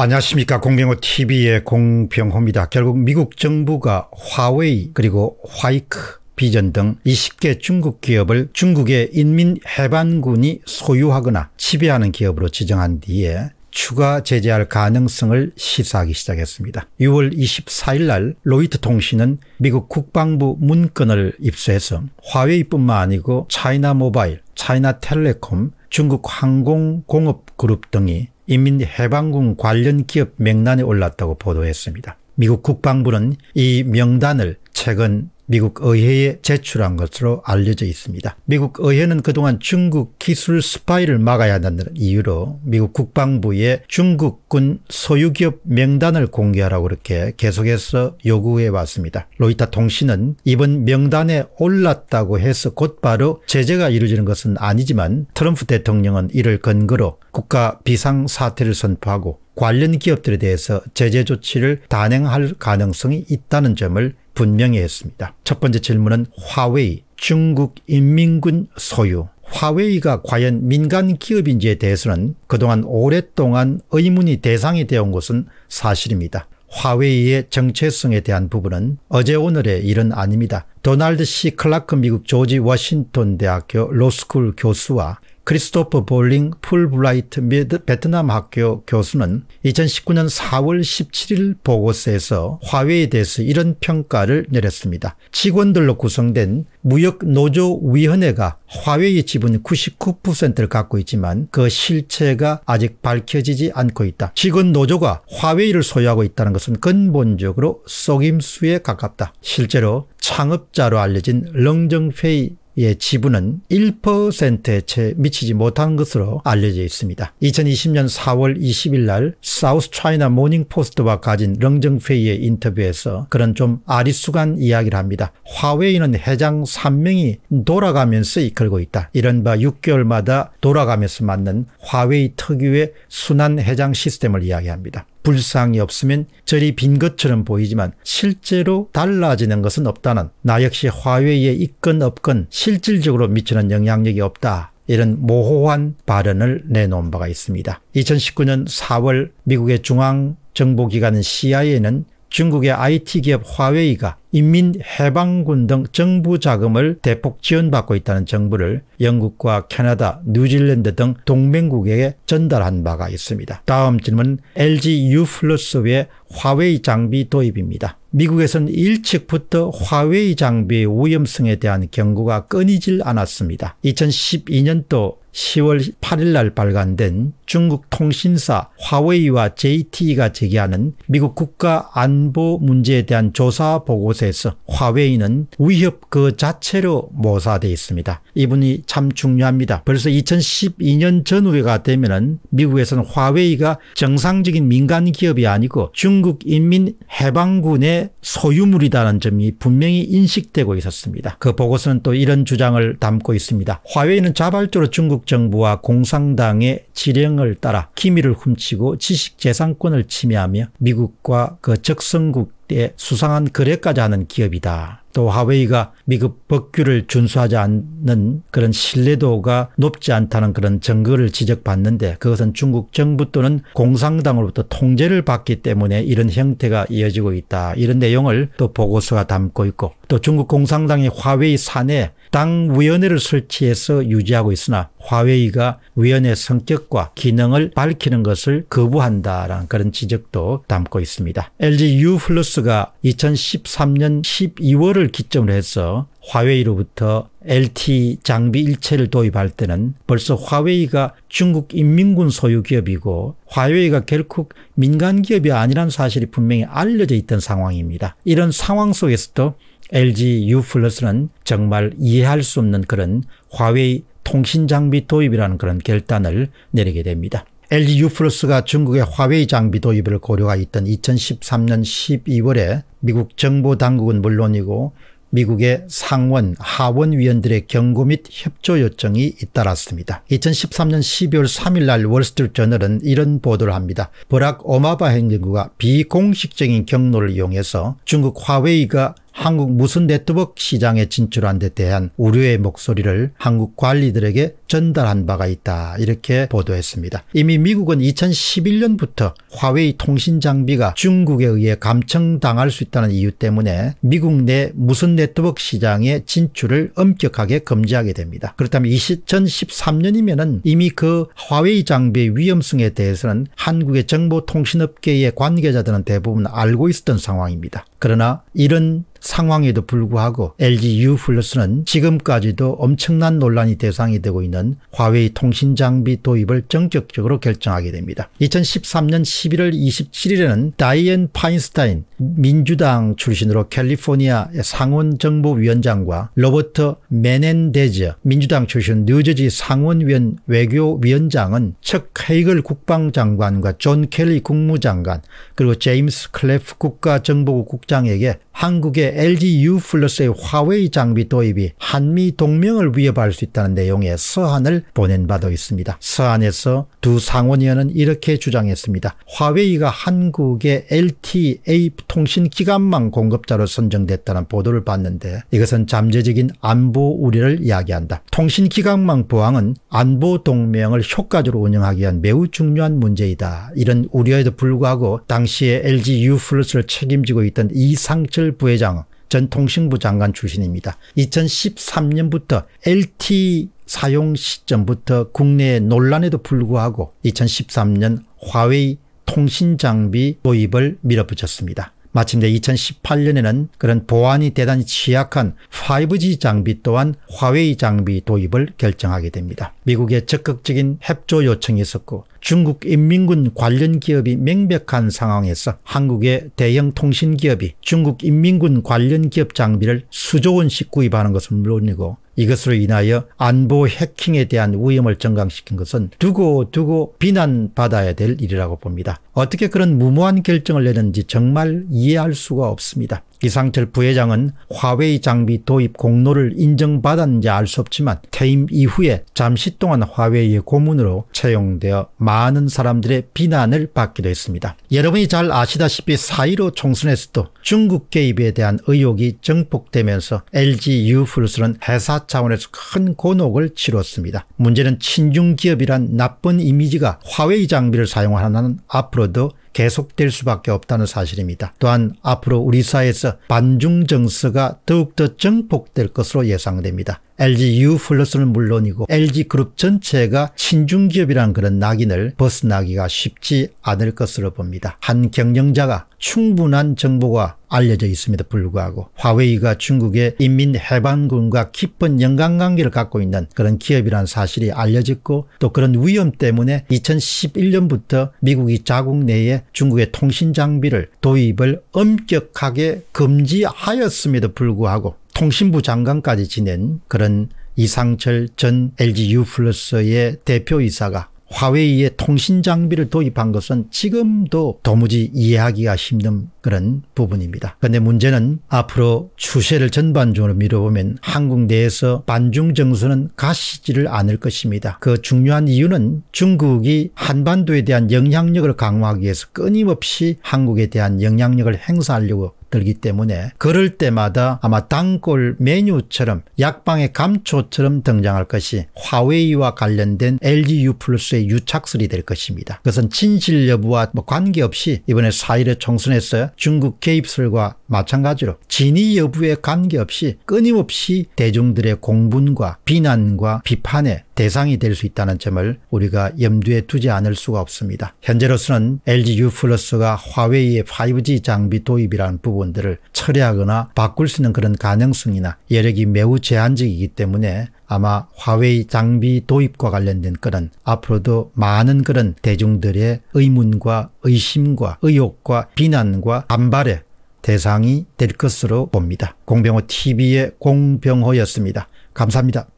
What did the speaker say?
안녕하십니까 공병호 tv의 공병호입니다. 결국 미국 정부가 화웨이 그리고 화이크 비전 등 20개 중국 기업을 중국의 인민해방군이 소유하거나 지배하는 기업으로 지정한 뒤에 추가 제재할 가능성을 시사하기 시작했습니다. 6월 24일 날 로이트 통신은 미국 국방부 문건을 입수해서 화웨이뿐만 아니고 차이나 모바일, 차이나 텔레콤, 중국 항공공업그룹 등이 인민해방군 관련 기업 명단에 올랐다고 보도했습니다. 미국 국방부는 이 명단을 최근 미국 의회에 제출한 것으로 알려져 있습니다. 미국 의회는 그동안 중국 기술 스파이를 막아야 한다는 이유로 미국 국방부에 중국군 소유기업 명단을 공개하라고 그렇게 계속해서 요구해 왔습니다. 로이타 통신은 이번 명단에 올랐다고 해서 곧바로 제재가 이루어지는 것은 아니지만 트럼프 대통령은 이를 근거로 국가 비상사태를 선포하고 관련 기업들에 대해서 제재 조치를 단행할 가능성이 있다는 점을 분명히 했습니다. 첫 번째 질문은 화웨이, 중국 인민군 소유, 화웨이가 과연 민간 기업인지에 대해서는 그동안 오랫동안 의문이 대상이 되어온 것은 사실입니다. 화웨이의 정체성에 대한 부분은 어제 오늘의 일은 아닙니다. 도널드 C. 클라크 미국 조지 워싱턴 대학교 로스쿨 교수와 크리스토퍼 볼링 풀블라이트 베트남 학교 교수는 2019년 4월 17일 보고서에서 화웨이에 대해서 이런 평가를 내렸습니다. 직원들로 구성된 무역노조위원회가 화웨이 지분 99%를 갖고 있지만 그 실체가 아직 밝혀지지 않고 있다. 직원 노조가 화웨이를 소유하고 있다는 것은 근본적으로 속임수에 가깝다. 실제로 창업자로 알려진 렁정페이 의 예, 지분은 1%에 채 미치지 못한 것으로 알려져 있습니다. 2020년 4월 20일 날 사우스 차이나 모닝포스트와 가진 렁정페이의 인터뷰에서 그런 좀 아리수간 이야기를 합니다. 화웨이는 회장 3명이 돌아가면서 이끌고 있다. 이른바 6개월마다 돌아가면서 맞는 화웨이 특유의 순환 회장 시스템을 이야기합니다. 불상이 없으면 절이 빈 것처럼 보이지만 실제로 달라지는 것은 없다는 나 역시 화웨이의 있건 없건 실질적으로 미치는 영향력이 없다. 이런 모호한 발언을 내놓은 바가 있습니다. 2019년 4월 미국의 중앙정보기관 CIA는 중국의 IT 기업 화웨이가 인민해방군 등 정부 자금을 대폭 지원받고 있다는 정보를 영국과 캐나다, 뉴질랜드 등 동맹국에게 전달한 바가 있습니다. 다음 질문 LG U 플러스 외 화웨이 장비 도입입니다. 미국에선 일찍부터 화웨이 장비의 위험성에 대한 경고가 끊이질 않았습니다. 2012년도 10월 8일 날 발간된 중국 통신사 화웨이와 JT가 제기하는 미국 국가 안보 문제에 대한 조사 보고서에서 화웨이는 위협 그 자체로 모사되어 있습니다. 이분이 참 중요합니다. 벌써 2012년 전후가 되면은 미국에서는 화웨이가 정상적인 민간 기업이 아니고 중국 인민 해방군의 소유물이라는 점이 분명히 인식되고 있었습니다. 그 보고서는 또 이런 주장을 담고 있습니다. 화웨이는 자발적으로 중국 미국 정부와 공산당의 지령을 따라 기밀을 훔치고 지식재산권을 침해하며 미국과 그 적성국 때 수상한 거래까지 하는 기업이다. 또 화웨이가 미국 법규를 준수하지 않는 그런 신뢰도가 높지 않다는 그런 증거를 지적받는데 그것은 중국 정부 또는 공산당으로부터 통제를 받기 때문에 이런 형태가 이어지고 있다. 이런 내용을 또 보고서가 담고 있고 또 중국 공산당이 화웨이 산에 당위원회를 설치해서 유지하고 있으나 화웨이가 위원회 성격과 기능을 밝히는 것을 거부한다라는 그런 지적도 담고 있습니다. LG U 플러스 헬스가 2013년 12월을 기점으로 해서 화웨이로부터 LTE 장비 일체를 도입할 때는 벌써 화웨이가 중국 인민군 소유 기업이고 화웨이가 결국 민간 기업이 아니란 사실이 분명히 알려져 있던 상황입니다. 이런 상황 속에서도 LG U 는 정말 이해할 수 없는 그런 화웨이 통신 장비 도입이라는 그런 결단을 내리게 됩니다. LG U+가 중국의 화웨이 장비 도입을 고려가 있던 2013년 12월에 미국 정보 당국은 물론이고 미국의 상원, 하원 위원들의 경고 및 협조 요청이 잇따랐습니다. 2013년 12월 3일 날 월스트리트 저널은 이런 보도를 합니다. 버락 오마바 행정부가 비공식적인 경로를 이용해서 중국 화웨이가 한국 무슨 네트워크 시장에 진출한 데 대한 우려의 목소리를 한국 관리들에게 전달한 바가 있다 이렇게 보도했습니다. 이미 미국은 2011년부터 화웨이 통신 장비가 중국에 의해 감청당할 수 있다는 이유 때문에 미국 내 무선 네트워크 시장에 진출을 엄격하게 금지하게 됩니다. 그렇다면 2013년이면 은 이미 그 화웨이 장비의 위험성에 대해서는 한국의 정보통신업계의 관계자들은 대부분 알고 있었던 상황입니다. 그러나 이런 상황에도 불구하고 LG U 플러스는 지금까지도 엄청난 논란이 대상이 되고 있는 화웨이 통신 장비 도입을 정격적으로 결정하게 됩니다. 2013년 11월 27일에는 다이앤 파인스타인 민주당 출신으로 캘리포니아 상원 정보위원장과 로버트 메넨데즈 민주당 출신 뉴저지 상원위원 외교위원장은 척 헤이글 국방장관과 존 켈리 국무장관 그리고 제임스 클레프 국가정보국 국장에게 한국의 LG U 플러스의 화웨이 장비 도입이 한미 동맹을 위협할 수 있다는 내용의 서한을 보낸 바도 있습니다. 서한에서 두 상원위원은 이렇게 주장했습니다. 화웨이가 한국의 LTA 통신기관망 공급자로 선정됐다는 보도를 봤는데 이것은 잠재적인 안보 우려를 이야기한다. 통신기관망 보항은 안보 동맹을 효과적으로 운영하기 위한 매우 중요한 문제이다. 이런 우려에도 불구하고 당시에 LG U-플러스를 책임지고 있던 이상철 부회장 전 통신부 장관 출신입니다. 2013년부터 LTE 사용 시점부터 국내의 논란에도 불구하고 2013년 화웨이 통신장비 도입을 밀어붙였습니다. 마침내 2018년에는 그런 보안이 대단히 취약한 5G 장비 또한 화웨이 장비 도입을 결정하게 됩니다. 미국의 적극적인 협조 요청이 있었고 중국 인민군 관련 기업이 명백한 상황에서 한국의 대형 통신 기업이 중국 인민군 관련 기업 장비를 수조 원씩 구입하는 것은 물론이고 이것으로 인하여 안보 해킹에 대한 위험을 증강시킨 것은 두고두고 두고 비난받아야 될 일이라고 봅니다. 어떻게 그런 무모한 결정을 내는지 정말 이해할 수가 없습니다. 이상철 부회장은 화웨이 장비 도입 공로를 인정받았는지 알 수 없지만 퇴임 이후에 잠시 동안 화웨이의 고문으로 채용되어 많은 사람들의 비난을 받기도 했습니다. 여러분이 잘 아시다시피 4.15 총선에서도 중국 개입에 대한 의혹이 정폭되면서 LG 유플스는 회사 차원에서 큰 곤혹을 치렀습니다. 문제는 친중 기업이란 나쁜 이미지가 화웨이 장비를 사용하는 앞으로도 계속될 수밖에 없다는 사실입니다. 또한 앞으로 우리 사회에서 반중 정서가 더욱더 정폭될 것으로 예상됩니다. LG U 플러스는 물론이고 LG 그룹 전체가 친중기업이란 그런 낙인을 벗어나기가 쉽지 않을 것으로 봅니다. 한 경영자가 충분한 정보가 알려져 있음에도 불구하고 화웨이가 중국의 인민해방군과 깊은 연관관계를 갖고 있는 그런 기업이라는 사실이 알려졌고 또 그런 위험 때문에 2011년부터 미국이 자국 내에 중국의 통신장비를 도입을 엄격하게 금지하였음에도 불구하고 통신부 장관까지 지낸 그런 이상철 전 LGU 플러스의 대표이사가 화웨이의 통신 장비를 도입한 것은 지금도 도무지 이해하기가 힘든 그런 부분입니다. 그런데 문제는 앞으로 추세를 전반적으로 미뤄보면 한국 내에서 반중 정서는 가시지를 않을 것입니다. 그 중요한 이유는 중국이 한반도에 대한 영향력을 강화하기 위해서 끊임없이 한국에 대한 영향력을 행사하려고 들기 때문에 그럴 때마다 아마 단골 메뉴처럼 약방의 감초처럼 등장할 것이 화웨이와 관련된 LGU 플러스의 유착설이 될 것입니다. 그것은 진실 여부와 뭐 관계없이 이번에 4.1의 총선에서 중국 개입설과 마찬가지로 진위 여부에 관계없이 끊임없이 대중들의 공분과 비난과 비판에 대상이 될 수 있다는 점을 우리가 염두에 두지 않을 수가 없습니다. 현재로서는 LG U 가 화웨이의 5G 장비 도입이라는 부분들을 처리하거나 바꿀 수 있는 그런 가능성이나 여력이 매우 제한적이기 때문에 아마 화웨이 장비 도입과 관련된 그런 앞으로도 많은 그런 대중들의 의문과 의심과 의혹과 비난과 반발의 대상이 될 것으로 봅니다. 공병호 TV의 공병호였습니다. 감사합니다.